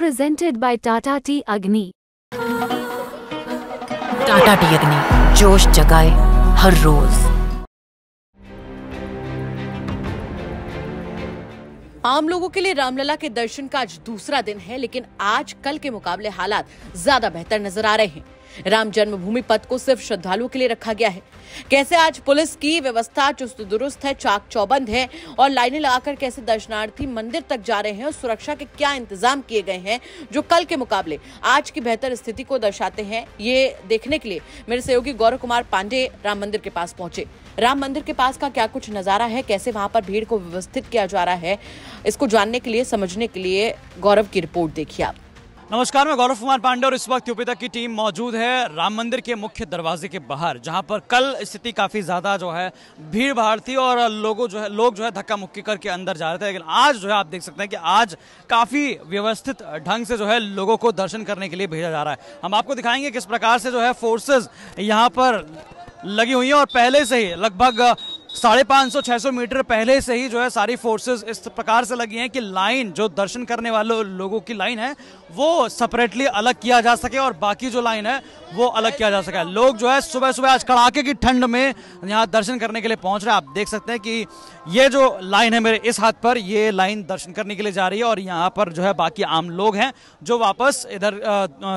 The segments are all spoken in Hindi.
presented by Tata Tea Agni. Tata Tea Agni, जोश जगाए हर रोज़ आम लोगों के लिए रामलला के दर्शन का आज दूसरा दिन है लेकिन आज कल के मुकाबले हालात ज्यादा बेहतर नजर आ रहे हैं राम जन्मभूमि पथ को सिर्फ श्रद्धालुओं के लिए रखा गया है कैसे आज पुलिस की व्यवस्था चुस्त दुरुस्त है चाक चौबंद है और लाइनें लगाकर कैसे दर्शनार्थी मंदिर तक जा रहे हैं और सुरक्षा के क्या इंतजाम किए गए हैं जो कल के मुकाबले आज की बेहतर स्थिति को दर्शाते हैं ये देखने के लिए मेरे सहयोगी गौरव कुमार पांडे राम मंदिर के पास पहुंचे राम मंदिर के पास का क्या कुछ नजारा है कैसे वहां पर भीड़ को व्यवस्थित किया जा रहा है इसको जानने के लिए समझने के लिए गौरव की रिपोर्ट देखिए आप नमस्कार मैं गौरव कुमार पांडे और इस वक्त यूपीता की टीम मौजूद है राम मंदिर के मुख्य दरवाजे के बाहर जहां पर कल स्थिति काफ़ी ज़्यादा जो है भीड़ भाड़ थी और लोगों जो है लोग जो है धक्का मुक्की करके अंदर जा रहे थे लेकिन आज जो है आप देख सकते हैं कि आज काफ़ी व्यवस्थित ढंग से जो है लोगों को दर्शन करने के लिए भेजा जा रहा है हम आपको दिखाएंगे किस प्रकार से जो है फोर्सेज यहाँ पर लगी हुई है और पहले से ही लगभग साढ़े पाँच सौ छः सौ मीटर पहले से ही जो है सारी फोर्सेस इस प्रकार से लगी हैं कि लाइन जो दर्शन करने वाले लोगों की लाइन है वो सेपरेटली अलग किया जा सके और बाकी जो लाइन है वो अलग किया जा सके लोग जो है सुबह सुबह आज कड़ाके की ठंड में यहाँ दर्शन करने के लिए पहुँच रहे हैं आप देख सकते हैं कि ये जो लाइन है मेरे इस हाथ पर ये लाइन दर्शन करने के लिए जा रही है और यहाँ पर जो है बाकी आम लोग हैं जो वापस इधर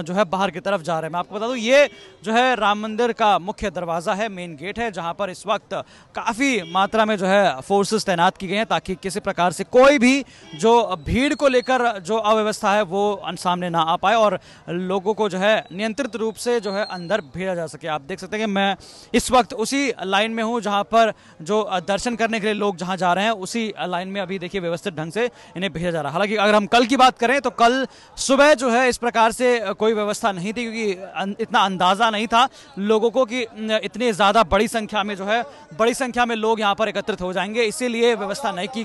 जो है बाहर की तरफ जा रहे हैं मैं आपको बता दूँ ये जो है राम मंदिर का मुख्य दरवाज़ा है मेन गेट है जहाँ पर इस वक्त काफ़ी काफ़ी मात्रा में जो है फोर्सेस तैनात की गई हैं ताकि किसी प्रकार से कोई भी जो भीड़ को लेकर जो अव्यवस्था है वो सामने ना आ पाए और लोगों को जो है नियंत्रित रूप से जो है अंदर भेजा जा सके आप देख सकते हैं कि मैं इस वक्त उसी लाइन में हूँ जहाँ पर जो दर्शन करने के लिए लोग जहाँ जा रहे हैं उसी लाइन में अभी देखिए व्यवस्थित ढंग से इन्हें भेजा जा रहा है हालांकि अगर हम कल की बात करें तो कल सुबह जो है इस प्रकार से कोई व्यवस्था नहीं थी क्योंकि अं, इतना अंदाज़ा नहीं था लोगों को कि इतनी ज़्यादा बड़ी संख्या में जो है बड़ी संख्या में लोग यहाँ पर एकत्रित हो जाएंगे इसीलिए व्यवस्था नहीं की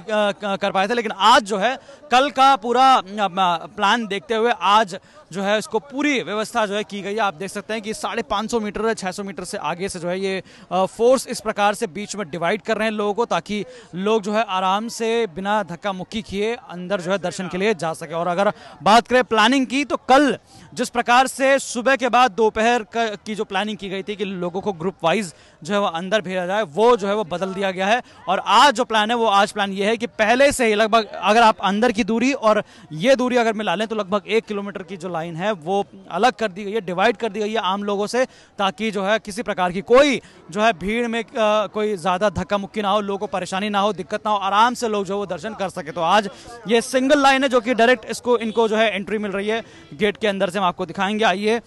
कर पाए थे लेकिन आज जो है कल का पूरा प्लान देखते हुए आज जो है इसको पूरी व्यवस्था जो है की गई है आप देख सकते हैं कि साढ़े पाँच सौ मीटर छः सौ मीटर से आगे से जो है ये फोर्स इस प्रकार से बीच में डिवाइड कर रहे हैं लोगों को ताकि लोग जो है आराम से बिना धक्का मुक्की किए अंदर जो है दर्शन के लिए जा सके और अगर बात करें प्लानिंग की तो कल जिस प्रकार से सुबह के बाद दोपहर की जो प्लानिंग की गई थी कि लोगों को ग्रुप वाइज जो है वह अंदर भेजा जाए वो जो है वो बदल बदल दिया गया है और आज जो प्लान है वो आज प्लान ये है कि पहले से ही लगभग अगर आप अंदर की दूरी और ये दूरी अगर मिला लें तो लगभग एक किलोमीटर की जो लाइन है वो अलग कर दी गई है डिवाइड कर दी गई है आम लोगों से ताकि जो है किसी प्रकार की कोई जो है भीड़ में कोई ज़्यादा धक्का मुक्की ना हो लोगों को परेशानी ना हो दिक्कत ना हो आराम से लोग जो वो दर्शन कर सके तो आज ये सिंगल लाइन है जो कि डायरेक्ट इसको इनको जो है एंट्री मिल रही है गेट के अंदर से हम आपको दिखाएंगे आइए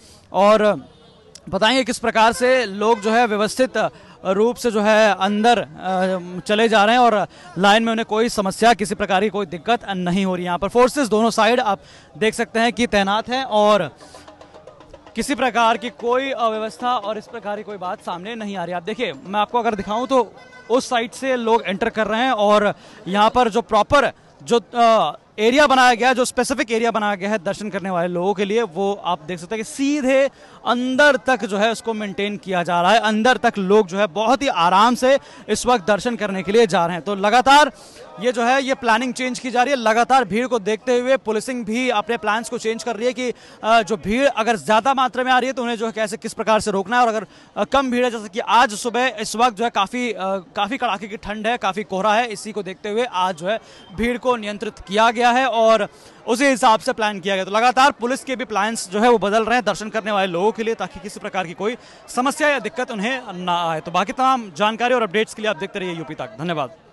और बताएंगे किस प्रकार से लोग जो है व्यवस्थित रूप से जो है अंदर चले जा रहे हैं और लाइन में उन्हें कोई समस्या किसी प्रकार की कोई दिक्कत नहीं हो रही यहाँ पर फोर्सेस दोनों साइड आप देख सकते हैं कि तैनात हैं और किसी प्रकार की कोई अव्यवस्था और इस प्रकार की कोई बात सामने नहीं आ रही आप देखिए मैं आपको अगर दिखाऊं तो उस साइड से लोग एंटर कर रहे हैं और यहाँ पर जो प्रॉपर जो आ, एरिया बनाया गया जो स्पेसिफिक एरिया बनाया गया है दर्शन करने वाले लोगों के लिए वो आप देख सकते हैं कि सीधे अंदर तक जो है उसको मेंटेन किया जा रहा है अंदर तक लोग जो है बहुत ही आराम से इस वक्त दर्शन करने के लिए जा रहे हैं तो लगातार ये जो है ये प्लानिंग चेंज की जा रही है लगातार भीड़ को देखते हुए पुलिसिंग भी अपने प्लान्स को चेंज कर रही है कि जो भीड़ अगर ज़्यादा मात्रा में आ रही है तो उन्हें जो है कैसे किस प्रकार से रोकना है और अगर कम भीड़ है जैसे कि आज सुबह इस वक्त जो है काफ़ी काफ़ी कड़ाके की ठंड है काफ़ी कोहरा है इसी को देखते हुए आज जो है भीड़ को नियंत्रित किया गया है और उसी हिसाब से प्लान किया गया तो लगातार पुलिस के भी प्लान्स जो है वो बदल रहे हैं दर्शन करने वाले लोगों के लिए ताकि किसी प्रकार की कोई समस्या या दिक्कत उन्हें ना आए तो बाकी तमाम जानकारी और अपडेट्स के लिए आप देखते रहिए यूपी तक धन्यवाद